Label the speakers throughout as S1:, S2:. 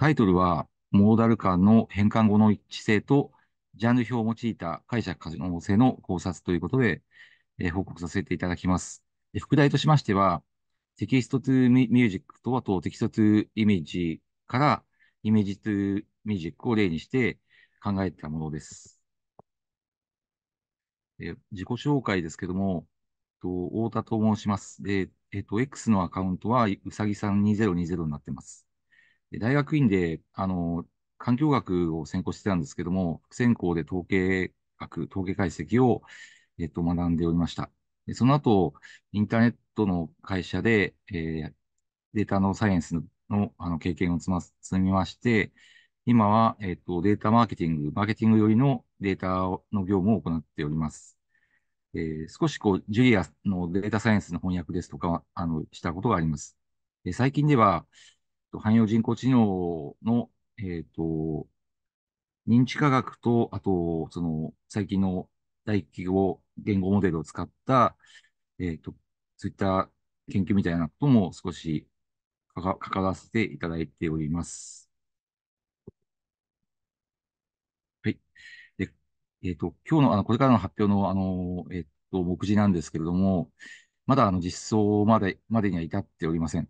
S1: タイトルは、モーダル間の変換後の一致性と、ジャンル表を用いた解釈可能性の考察ということで、えー、報告させていただきます。副題としましては、テキストトゥーミュージックと、あとテキストトゥーイメージから、イメージトゥーミュージックを例にして考えたものです。え自己紹介ですけども、と太田と申します。で、えっ、と、X のアカウントはうさぎさん2020になってます。大学院で、あの、環境学を専攻してたんですけども、副専攻で統計学、統計解析を、えっと、学んでおりました。でその後、インターネットの会社で、えー、データのサイエンスのあの経験を積ま積みまして、今は、えっと、データマーケティング、マーケティング寄りのデータの業務を行っております。えー、少しこう、ジュリアのデータサイエンスの翻訳ですとか、あの、したことがあります。え最近では、汎用人工知能の、えっ、と、認知科学と、あと、その、最近の大企業言語モデルを使った、えっ、と、そういった研究みたいなことも少し関わらせていただいております。はい。で、えっ、と、今日の、あの、これからの発表の、あの、えっ、と、目次なんですけれども、まだ、あの、実装まで、までには至っておりません。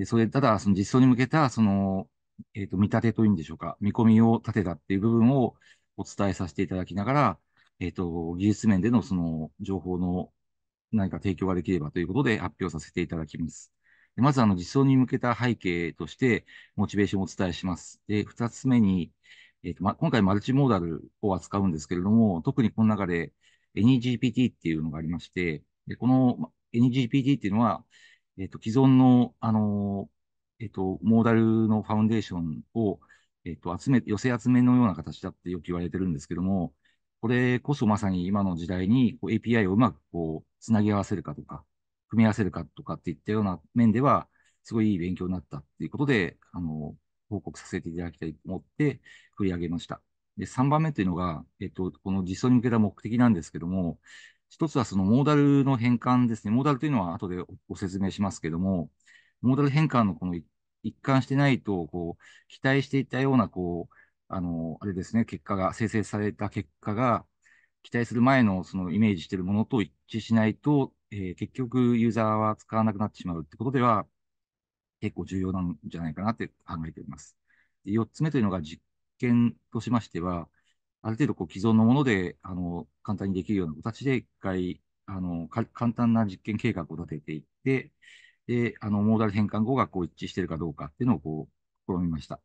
S1: で、それ、ただ、その実装に向けた、その、えっ、ー、と、見立てというんでしょうか、見込みを立てたっていう部分をお伝えさせていただきながら、えっ、ー、と、技術面でのその情報の何か提供ができればということで発表させていただきます。でまず、あの、実装に向けた背景として、モチベーションをお伝えします。で、二つ目に、えっ、ー、と、ま、今回マルチモーダルを扱うんですけれども、特にこの中で AnyGPT っていうのがありまして、でこの AnyGPT っていうのは、えっ、と、既存の、あの、えっ、と、モーダルのファウンデーションを、えっ、と、集め、寄せ集めのような形だってよく言われてるんですけども、これこそまさに今の時代にこう API をうまくこう、つなぎ合わせるかとか、組み合わせるかとかっていったような面では、すごいいい勉強になったっていうことで、あの、報告させていただきたいと思って振り上げました。で、3番目というのが、えっと、この実装に向けた目的なんですけども、一つはそのモーダルの変換ですね。モーダルというのは後でご説明しますけども、モーダル変換のこの一貫してないと、こう、期待していたような、こう、あの、あれですね、結果が、生成された結果が、期待する前のそのイメージしているものと一致しないと、えー、結局ユーザーは使わなくなってしまうってことでは、結構重要なんじゃないかなって考えております。で4つ目というのが実験としましては、ある程度こう既存のもので、あの、簡単にできるような形で、一回、あの、簡単な実験計画を立てていって、で、あの、モーダル変換後がこう一致しているかどうかっていうのをこう、試みました。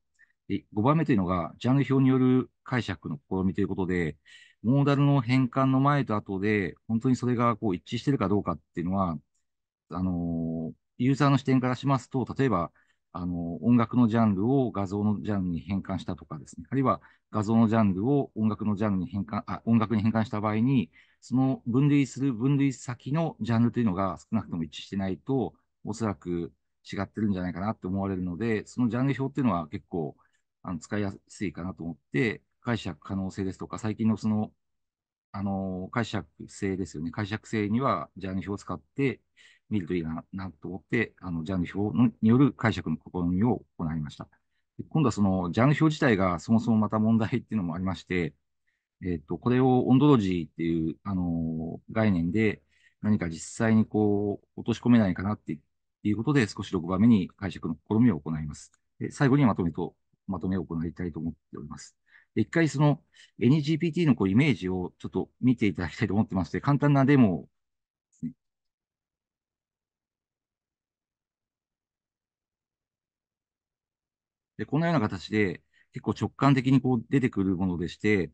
S1: で、5番目というのが、ジャンル表による解釈の試みということで、モーダルの変換の前と後で、本当にそれがこう一致しているかどうかっていうのは、あの、ユーザーの視点からしますと、例えば、あの音楽のジャンルを画像のジャンルに変換したとかですね、あるいは画像のジャンルを音楽のジャンルに変換、あ音楽に変換した場合に、その分類する分類先のジャンルというのが少なくとも一致してないと、おそらく違ってるんじゃないかなって思われるので、そのジャンル表っていうのは結構あの使いやすいかなと思って、解釈可能性ですとか、最近のその、あの解釈性ですよね、解釈性にはジャンル表を使って、見るといいな、なと思って、あの、ジャンル表による解釈の試みを行いました。今度はその、ジャンル表自体がそもそもまた問題っていうのもありまして、えっ、ー、と、これをオンドロジーっていう、あのー、概念で何か実際にこう、落とし込めないかなっていうことで、少し6番目に解釈の試みを行います。で最後にまとめと、まとめを行いたいと思っております。で一回その NGPT のこうイメージをちょっと見ていただきたいと思ってまして、簡単なデモで、このような形で、結構直感的にこう出てくるものでして、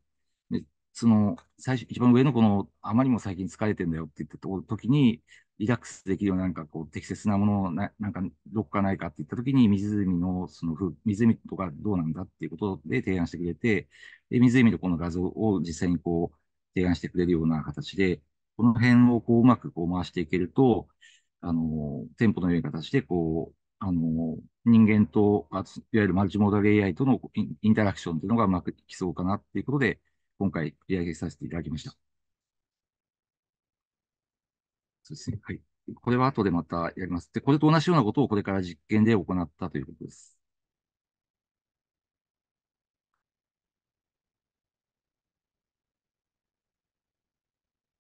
S1: でその、最初、一番上のこの、あまりにも最近疲れてんだよって言ったと時に、リラックスできるような、なんかこう、適切なものをな、なんか、どっかないかって言った時に、湖の、その、湖とかどうなんだっていうことで提案してくれて、で、湖のこの画像を実際にこう、提案してくれるような形で、この辺をこう、うまくこう回していけると、あの、店舗のような形で、こう、あの、人間と、いわゆるマルチモーダル AI とのインタラクションというのがうまくいきそうかなっていうことで、今回取り上げさせていただきました。そうですね。はい。これは後でまたやります。で、これと同じようなことをこれから実験で行ったということです。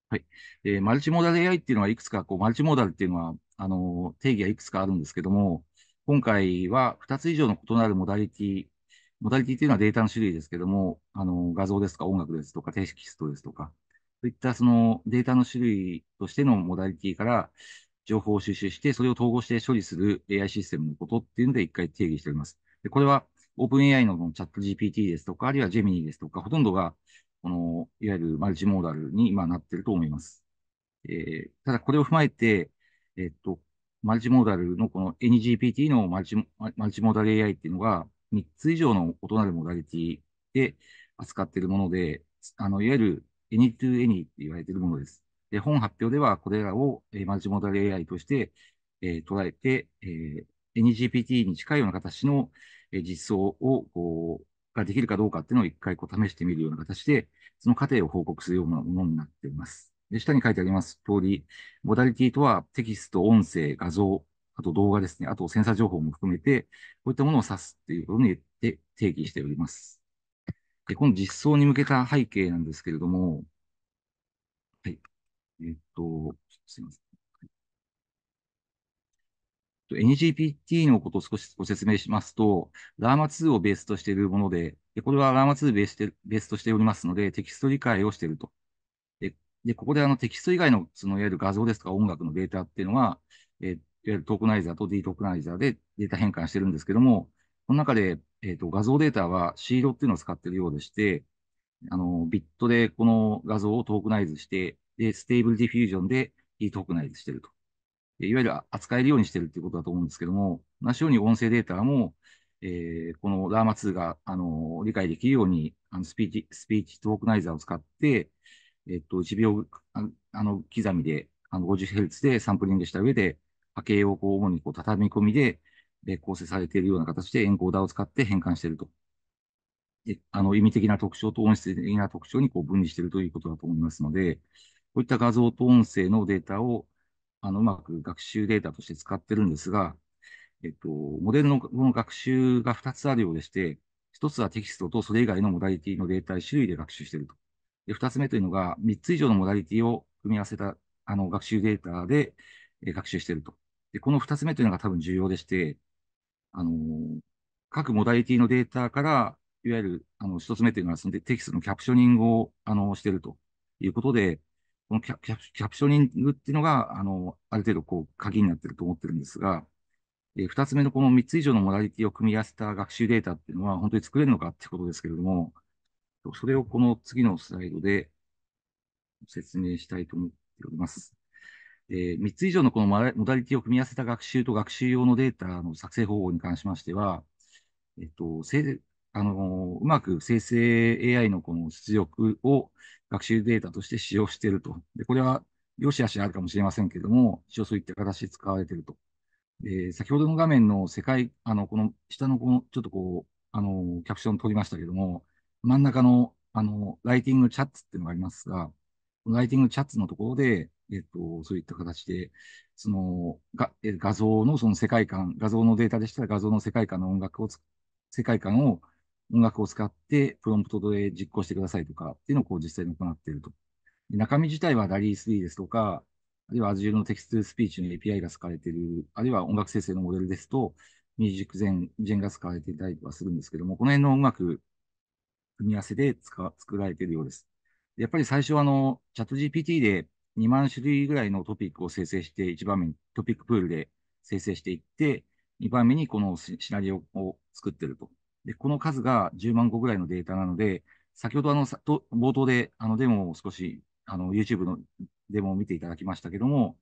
S1: はい。えー、マルチモーダル AI っていうのはいくつか、こう、マルチモーダルっていうのは、あの、定義はいくつかあるんですけども、今回は2つ以上の異なるモダリティ、モダリティというのはデータの種類ですけども、あの画像ですとか音楽ですとかテキストですとか、そういったそのデータの種類としてのモダリティから情報を収集して、それを統合して処理する AI システムのことっていうので一回定義しております。でこれは OpenAI のチャット GPT ですとか、あるいはジェミニですとか、ほとんどがこのいわゆるマルチモーダルに今なっていると思います。えー、ただこれを踏まえて、えっと、マルチモーダルのこの NGPT のマルチマルチモーダル AI っていうのが3つ以上の異なるモダリティで扱っているもので、あの、いわゆる Any to Any って言われているものです。で、本発表ではこれらを、えー、マルチモーダル AI として、えー、捉えて、えー、NGPT に近いような形の、えー、実装をこうができるかどうかっていうのを一回こう試してみるような形で、その過程を報告するようなものになっています。下に書いてあります通り、モダリティとはテキスト、音声、画像、あと動画ですね、あとセンサー情報も含めて、こういったものを指すっていうことにって定義しております。で、この実装に向けた背景なんですけれども、はい。えー、っと、すいません。NGPT のことを少しご説明しますと、ラーマ2をベースとしているもので、でこれはラーマ2ベースとしておりますので、テキスト理解をしていると。で、ここであのテキスト以外の、そのいわゆる画像ですとか音楽のデータっていうのは、えー、いわゆるトークナイザーとディートークナイザーでデータ変換してるんですけども、この中で、えっ、ー、と、画像データはシードっていうのを使ってるようでして、あの、ビットでこの画像をトークナイズして、で、ステーブルディフュージョンでディートークナイズしてると。いわゆる扱えるようにしてるっていうことだと思うんですけども、同じように音声データも、えー、このラーマ2が、あの、理解できるように、あのスピーチ、スピーチトークナイザーを使って、えっと、1秒ああの刻みで、あの 50Hz でサンプリングした上で、波形をこう主にこう畳み込みでで構成されているような形でエンコーダーを使って変換していると。であの意味的な特徴と音質的な特徴にこう分離しているということだと思いますので、こういった画像と音声のデータをあのうまく学習データとして使ってるんですが、えっと、モデルのの学習が2つあるようでして、1つはテキストとそれ以外のモダリティのデータ種類で学習していると。で、2つ目というのが、3つ以上のモダリティを組み合わせた、あの、学習データで、え学習していると。で、この2つ目というのが多分重要でして、あの各モダリティのデータから、いわゆる、あの、1つ目というのは、そのテキストのキャプショニングを、あの、しているということで、このキャキャプショニングっていうのが、あの、ある程度、こう、鍵になってると思ってるんですが、え2つ目のこの3つ以上のモダリティを組み合わせた学習データっていうのは、本当に作れるのかっていうことですけれども、それをこの次のスライドで説明したいと思っております。えー、3つ以上のこのモダリティを組み合わせた学習と学習用のデータの作成方法に関しましては、えっと、あのうまく生成 AI のこの出力を学習データとして使用していると。で、これは、よしあしあるかもしれませんけれども、一応そういった形で使われていると。で、先ほどの画面の世界、あの、この下のこの、ちょっとこう、あの、キャプション取りましたけれども、真ん中の、あの、ライティングチャッツっていうのがありますが、ライティングチャッツのところで、えっと、そういった形で、その、が画像のその世界観、画像のデータでしたら画像の世界観の音楽を、世界観を、音楽を使って、プロンプトで実行してくださいとかっていうのをこう実際に行っていると。中身自体はラリー3ですとか、あるいは Azure のテキストスピーチの API が使われている、あるいは音楽生成のモデルですと、ミュージックジェンが使われていたりとかするんですけども、この辺の音楽組み合わせで作られているようです。やっぱり最初はあの、チャット GPT で2万種類ぐらいのトピックを生成して、1番目にトピックプールで生成していって、2番目にこのシナリオを作ってると。で、この数が10万個ぐらいのデータなので、先ほどあの、冒頭であのデモを少し、あの、YouTube のデモを見ていただきましたけども、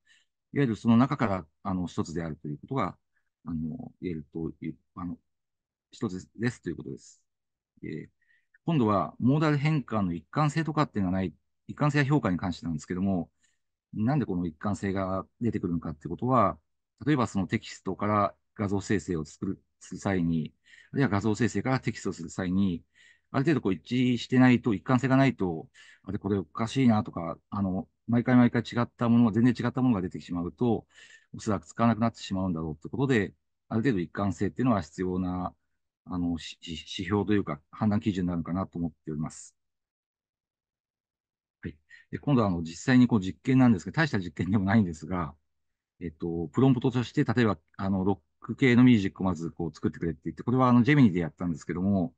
S1: いわゆるその中から、あの、一つであるということが、あの、言えるという、あの、一つですということです。えー今度はモーダル変換の一貫性とかっていうのがない、一貫性や評価に関してなんですけども、なんでこの一貫性が出てくるのかってことは、例えばそのテキストから画像生成を作る、する際に、あるいは画像生成からテキストをする際に、ある程度こう一致してないと、一貫性がないと、あれこれおかしいなとか、あの、毎回毎回違ったものが、全然違ったものが出てしまうと、おそらく使わなくなってしまうんだろうってことで、ある程度一貫性っていうのは必要なあの指標というか判断基準になるかなと思っております。はい、で今度はあの実際にこう実験なんですけど、大した実験でもないんですが、えっと、プロンプトとして、例えばあのロック系のミュージックをまずこう作ってくれって言って、これはあのジェミニでやったんですけども、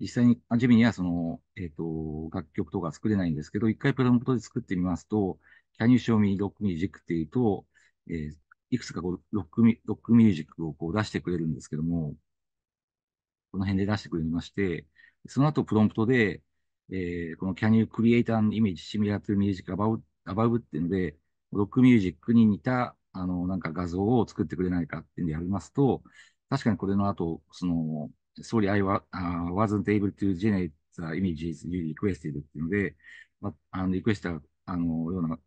S1: 実際にジェミニはその、えっと、楽曲とか作れないんですけど、一回プロンプトで作ってみますと、Can you show me rock m u s i っていうと、えー、いくつかこうロックミロックミュージックをこう出してくれるんですけども、この辺で出してくれまして、その後プロンプトで、えー、この Can you create an image similar to music above, above っていうので、ロックミュージックに似た、あの、なんか画像を作ってくれないかっていうんでやりますと、確かにこれの後、その、sorry, I wa,、s n t able to generate the images you requested っていうので、あの、リクエストあの、ような、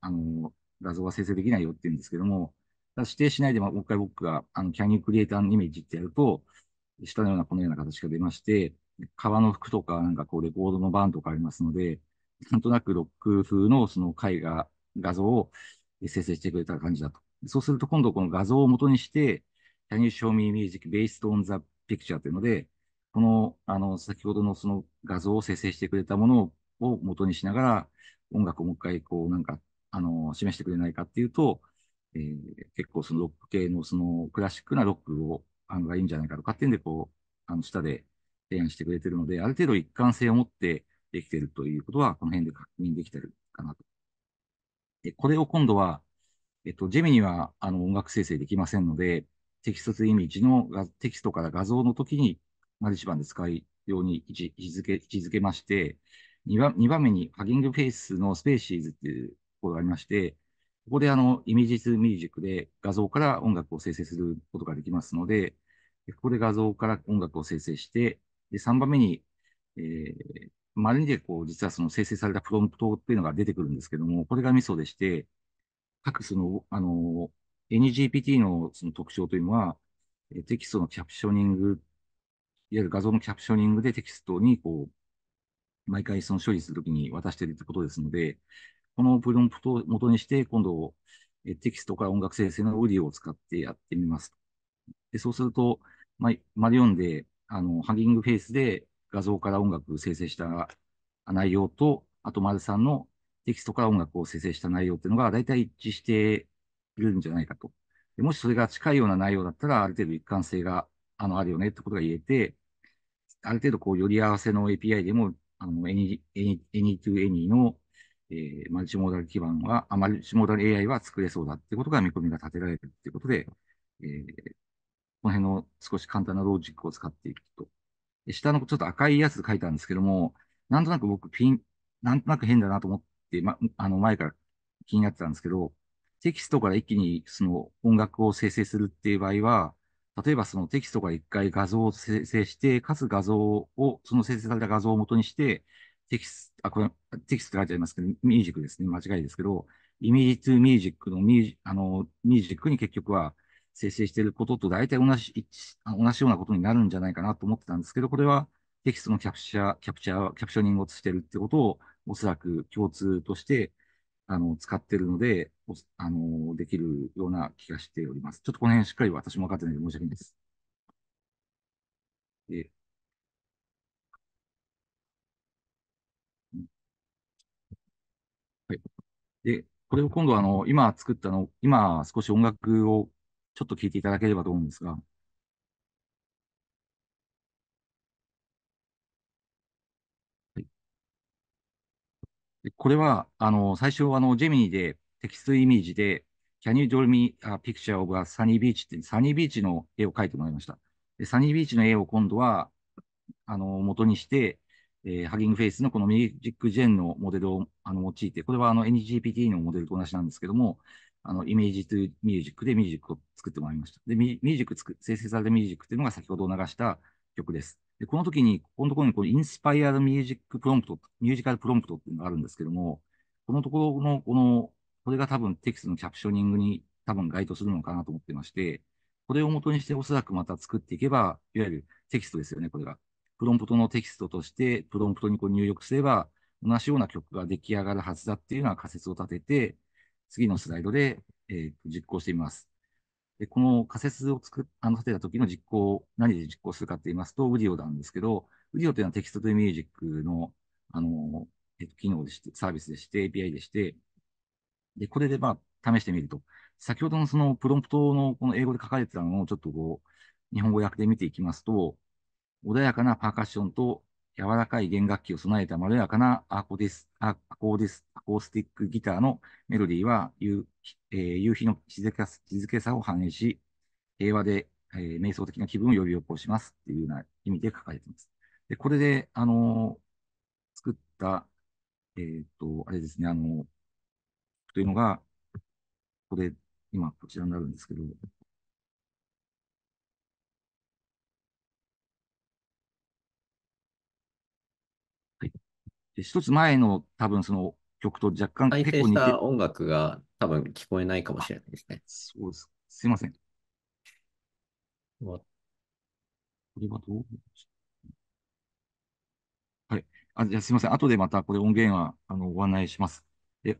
S1: あの、画像は生成できないよっていうんですけども、指定しないでもう一回僕が、あの、can you create an image ってやると、下のような、このような形が出まして、革の服とか、なんかこう、レコードの版とかありますので、なんとなくロック風のその絵画、画像を生成してくれた感じだと。そうすると今度この画像を元にして、Can you show me music based on the picture というので、この、あの、先ほどのその画像を生成してくれたものを元にしながら、音楽をもう一回こう、なんか、あの、示してくれないかっていうと、えー、結構そのロック系のそのクラシックなロックを案がいいんじゃないかとかっていうんで、こう、あの、下で提案してくれてるので、ある程度一貫性を持ってできてるということは、この辺で確認できてるかなと。で、これを今度は、えっと、ジェミには、あの、音楽生成できませんので、テキストとイメージのがテキストから画像の時に、マルチ版で使うように位置づけ、位置づけまして、2番 ,2 番目に、ハギングフェイスのスペーシーズっていうところがありまして、ここであの、イメージズミュージックで画像から音楽を生成することができますので、ここで画像から音楽を生成して、で、3番目に、えー、まるでこう、実はその生成されたプロンプトっていうのが出てくるんですけども、これがミソでして、各その、あの、NGPT のその特徴というのは、テキストのキャプショニング、いわゆる画像のキャプショニングでテキストにこう、毎回その処理するときに渡してるってことですので、このプロンプトを元にして、今度、えテキストから音楽生成のオーディオを使ってやってみます。でそうすると、まあ、マリオンで、あの、ハギングフェイスで画像から音楽生成した内容と、あと、るさんのテキストから音楽を生成した内容っていうのが、大体一致しているんじゃないかと。でもしそれが近いような内容だったら、ある程度一貫性が、あの、あるよねってことが言えて、ある程度、こう、寄り合わせの API でも、あの、any, any, any to any のえー、マルチモーダル基盤は、マルチモーダル AI は作れそうだってことが見込みが立てられるっていうことで、えー、この辺の少し簡単なロジックを使っていくと。下のちょっと赤いやつ書いたんですけども、なんとなく僕ピン、なんとなく変だなと思って、ま、あの前から気になってたんですけど、テキストから一気にその音楽を生成するっていう場合は、例えばそのテキストから一回画像を生成して、かつ画像を、その生成された画像を元にして、テキスト、あ、これ、テキスト書いてありますけど、ミュージックですね。間違いですけど、イメージトゥミュージックのミュージ、あの、ミュージックに結局は生成していることと大体同じ、同じようなことになるんじゃないかなと思ってたんですけど、これはテキストのキャプチャー、キャプチャー、キャプショニングをしてるってことを、おそらく共通として、あの、使ってるので、あの、できるような気がしております。ちょっとこの辺しっかり私も分かってないので申し訳ないです。でで、これを今度あの、今作ったの、今少し音楽をちょっと聴いていただければと思うんですが、これは、あの、最初、あの、ジェミニでテキストイメージで、Can you draw me a picture of a sunny beach って、サニービーチの絵を描いてもらいました。で、サニービーチの絵を今度は、あの、元にして、えー、ハギングフェイスのこのミュージックジェンのモデルをあの用いて、これはあの NGPT のモデルと同じなんですけども、あのイメージとミュージックでミュージックを作ってもらいました。で、ミュージック生成されたミュージックというのが先ほど流した曲です。で、この時に、ここのところにこのインスパイアルミュージックプロンプト、ミュージカルプロンプトっていうのがあるんですけども、このところの、この、これが多分テキストのキャプショニングに多分該当するのかなと思ってまして、これを元にしておそらくまた作っていけば、いわゆるテキストですよね、これが。プロンプトのテキストとして、プロンプトにこう入力すれば、同じような曲が出来上がるはずだっていうような仮説を立てて、次のスライドで、えー、実行してみます。でこの仮説を作あの立てた時の実行、何で実行するかって言いますと、ウディオなんですけど、ウディオというのはテキストとミュージックの、あの、えっと、機能でして、サービスでして、API でして、で、これでまあ、試してみると。先ほどのそのプロンプトのこの英語で書かれてたのをちょっとこう、日本語訳で見ていきますと、穏やかなパーカッションと柔らかい弦楽器を備えたまろやかなアコデスアコースアコースティックギターのメロディーは夕,、えー、夕日の静け静けさを反映し、平和で、えー、瞑想的な気分を呼び起こしますっていうような意味で書かれています。で、これで、あのー、作った、えっ、と、あれですね、あのというのが、これ、今、こちらになるんですけど、一つ前の多分その曲と若干結構似て音楽が多分聞こえないかもしれないですね。そうです。すいません。これはどうはい。あじゃあすいません。後でまたこれ音源はあのご案内します。で、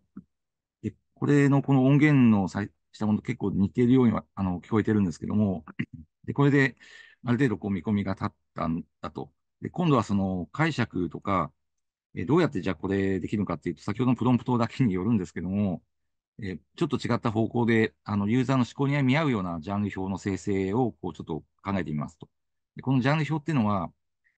S1: でこれのこの音源のさしたもの結構似ているようにはあの聞こえてるんですけども、で、これである程度こう見込みが立ったんだと。で、今度はその解釈とか、えどうやってじゃあこれできるかっていうと、先ほどのプロンプトだけによるんですけども、えちょっと違った方向で、あの、ユーザーの思考に見合うようなジャンル表の生成を、こう、ちょっと考えてみますと。でこのジャンル表っていうのは、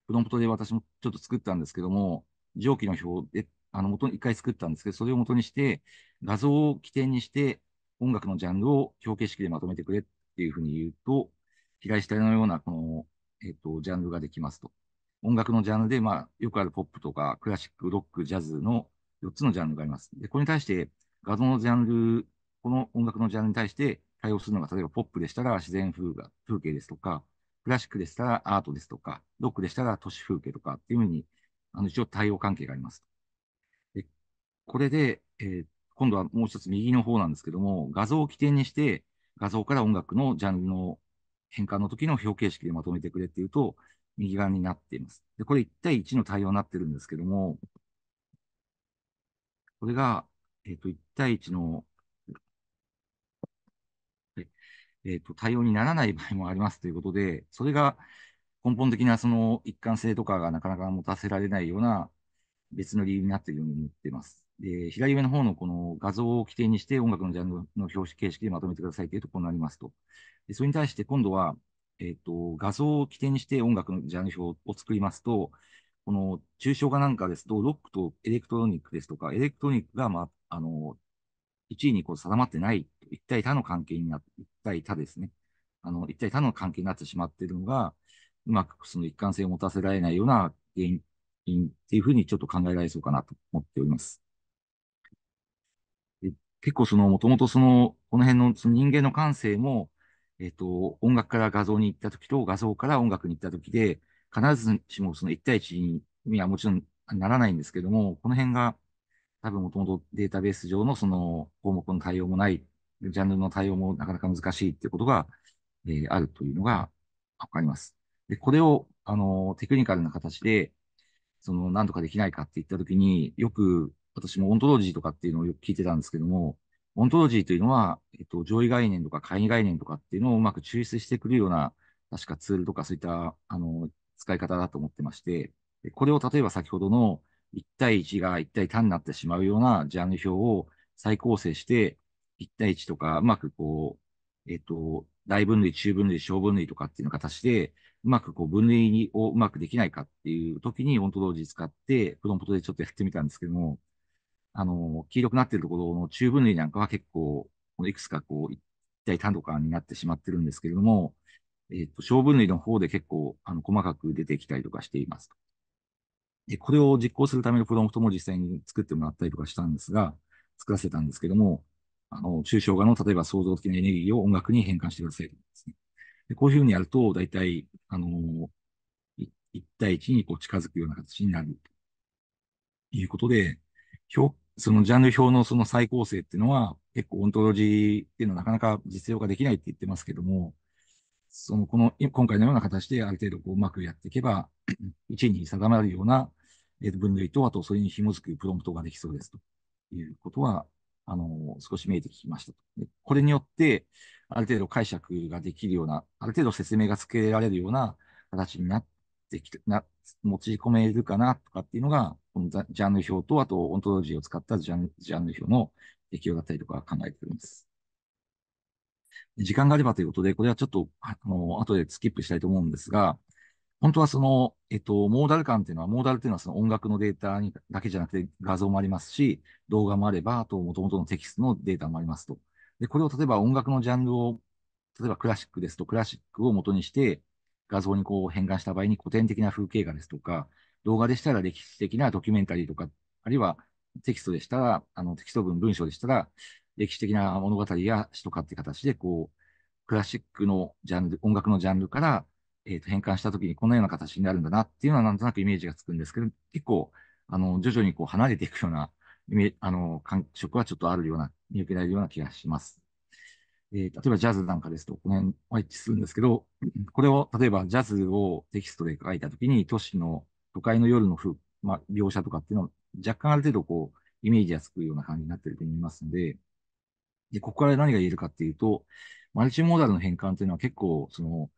S1: プロンプトで私もちょっと作ったんですけども、上記の表で、あの、元に一回作ったんですけど、それを元にして、画像を起点にして、音楽のジャンルを表形式でまとめてくれっていうふうに言うと、左下のような、この、えっ、と、ジャンルができますと。音楽のジャンルで、まあ、よくあるポップとか、クラシック、ロック、ジャズの4つのジャンルがあります。で、これに対して、画像のジャンル、この音楽のジャンルに対して対応するのが、例えばポップでしたら自然風が風景ですとか、クラシックでしたらアートですとか、ロックでしたら都市風景とかっていうふうに、あの、一応対応関係があります。で、これで、えー、今度はもう一つ右の方なんですけども、画像を起点にして、画像から音楽のジャンルの変換の時の表形式でまとめてくれっていうと、右側になっています。で、これ1対1の対応になってるんですけども、これが、えっ、と、1対1の、えっ、と、対応にならない場合もありますということで、それが根本的なその一貫性とかがなかなか持たせられないような別の理由になっているように思っています。で、左上の方のこの画像を起点にして音楽のジャンルの表紙形式でまとめてくださいというとこうなりますと。でそれに対して今度は、えっ、ー、と、画像を起点にして音楽のジャンル表を作りますと、この抽象画なんかですと、ロックとエレクトロニックですとか、エレクトロニックが、まあ、あの、1位にこう定まってない、一体他の関係になって、一体他ですね。あの、一体他の関係になってしまっているのが、うまくその一貫性を持たせられないような原因っていうふうにちょっと考えられそうかなと思っております。結構その、もともとその、この辺のその人間の感性も、えっ、ー、と、音楽から画像に行った時と画像から音楽に行った時で、必ずしもその1対1にはもちろんならないんですけども、この辺が多分もともとデータベース上のその項目の対応もない、ジャンルの対応もなかなか難しいっていうことが、えー、あるというのがわかります。で、これを、あの、テクニカルな形で、その、何とかできないかって言ったときに、よく、私もオントロジーとかっていうのをよく聞いてたんですけども、オントロジーというのは、えっと、上位概念とか下位概念とかっていうのをうまく抽出してくるような、確かツールとかそういった、あの、使い方だと思ってまして、これを例えば先ほどの1対1が1対単になってしまうようなジャンル表を再構成して、1対1とかうまくこう、えっと、大分類、中分類、小分類とかっていうの形で、うまくこう分類をうまくできないかっていう時にオントロジー使って、プロンプトでちょっとやってみたんですけども、あの、黄色くなっているところの中分類なんかは結構、いくつかこう、一体単独感になってしまってるんですけれども、えっ、ー、と、小分類の方で結構、あの、細かく出てきたりとかしています。で、これを実行するためのプロンプトも実際に作ってもらったりとかしたんですが、作らせたんですけども、あの、抽象画の例えば創造的なエネルギーを音楽に変換してくださいですね。でこういうふうにやると、大体、あの、1対1にこう近づくような形になるということで、表そのジャンル表のその再構成っていうのは、結構オントロジーっていうのはなかなか実用化できないって言ってますけども、その、この、今回のような形である程度こううまくやっていけば、1 に定まるような、え分類と、あとそれに紐づくプロンプトができそうですということは、あの、少し見えてきましたと。これによって、ある程度解釈ができるような、ある程度説明がつけられるような形になってきて、な持ち込めるかなとかっていうのが、このジャンル表と、あとオントロジーを使ったジャンジャンル表の適用だったりとか考えております。時間があればということで、これはちょっと、あの、後でスキップしたいと思うんですが、本当はその、えっと、モーダル感っていうのは、モーダルっていうのはその音楽のデータにだけじゃなくて画像もありますし、動画もあれば、あともともとのテキストのデータもありますと。で、これを例えば音楽のジャンルを、例えばクラシックですと、クラシックを元にして、画像にこう変換した場合に古典的な風景画ですとか、動画でしたら歴史的なドキュメンタリーとか、あるいはテキストでしたら、あのテキスト文、文章でしたら、歴史的な物語や詩とかって形で、こう、クラシックのジャンル、音楽のジャンルから、えー、と変換したときにこのような形になるんだなっていうのはなんとなくイメージがつくんですけど、結構、あの、徐々にこう離れていくような、あの、感触はちょっとあるような、見受けられるような気がします。えー、例えばジャズなんかですと、この辺は一致するんですけど、これを、例えばジャズをテキストで書いたときに、都市の、都会の夜の風、まあ、描写とかっていうのは、若干ある程度こう、イメージがつくような感じになってると思いますので、で、ここから何が言えるかっていうと、マルチモーダルの変換というのは結構、その、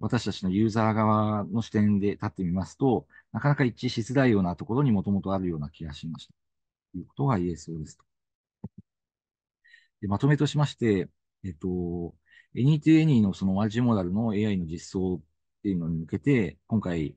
S1: 私たちのユーザー側の視点で立ってみますと、なかなか一致しづらいようなところにもともとあるような気がしました。ということが言えそうですと。でまとめとしまして、えっと、エニートゥエニーのそのマルチモダルの AI の実装っていうのに向けて、今回、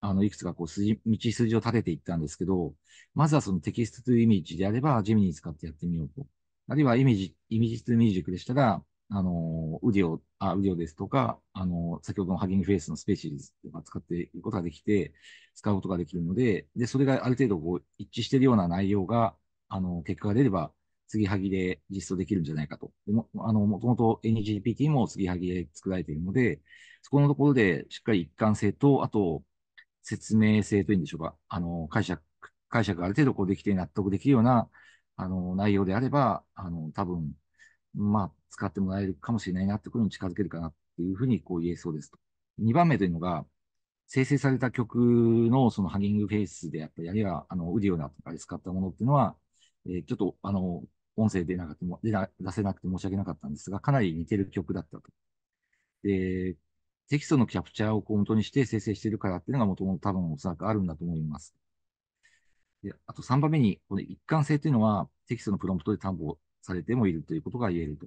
S1: あの、いくつかこう筋、道筋を立てていったんですけど、まずはそのテキストとイメージであれば、ジェミニ使ってやってみようと。あるいはイメージ、イメージとミュージックでしたら、あの、ウディオ、あ、ウディオですとか、あの、先ほどのハギングフェイスのスペーシーズとか使っていくことができて、使うことができるので、で、それがある程度こう一致しているような内容が、あの、結果が出れば、継ぎはぎで実装できるんじゃないかと。でも、あの、もともと NGPT も継ぎはぎで作られているので、そこのところでしっかり一貫性と、あと、説明性というんでしょうか。あの、解釈、解釈がある程度こうできて納得できるような、あの、内容であれば、あの、多分、まあ、使ってもらえるかもしれないなってことに近づけるかなっていうふうにこう言えそうですと。2番目というのが、生成された曲のそのハギングフェイスであったり、あるいは、あの、ウディオナとかで使ったものっていうのは、えー、ちょっと、あの、音声出なくても、出出せなくて申し訳なかったんですが、かなり似てる曲だったと。で、テキストのキャプチャーを当にして生成してるからっていうのがもともと多分おそらくあるんだと思います。で、あと3番目に、この一貫性というのはテキストのプロンプトで担保されてもいるということが言えると。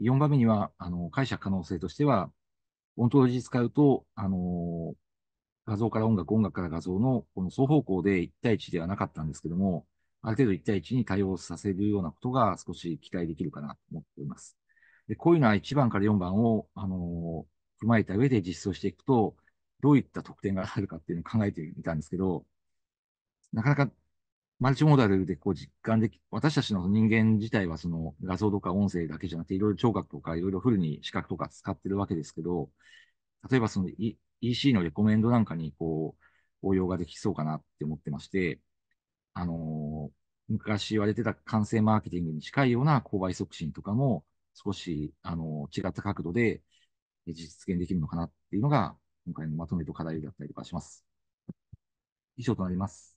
S1: 4番目には、あの、解釈可能性としては、オントロジー使うと、あのー、画像から音楽、音楽から画像の、この双方向で1対1ではなかったんですけども、ある程度1対1に対応させるようなことが少し期待できるかなと思っています。で、こういうのは1番から4番を、あのー、踏まえた上で実装していくと、どういった特典があるかっていうのを考えてみたんですけど、なかなかマルチモーダルでこう実感でき、私たちの人間自体はその画像とか音声だけじゃなくて、いろいろ聴覚とかいろいろフルに視覚とか使ってるわけですけど、例えばその、e、EC のレコメンドなんかにこう応用ができそうかなって思ってまして、あの昔言われてた完成マーケティングに近いような購買促進とかも、少し、あの違った角度で実現できるのかなっていうのが、今回のまとめと課題だったりとかします。以上となります。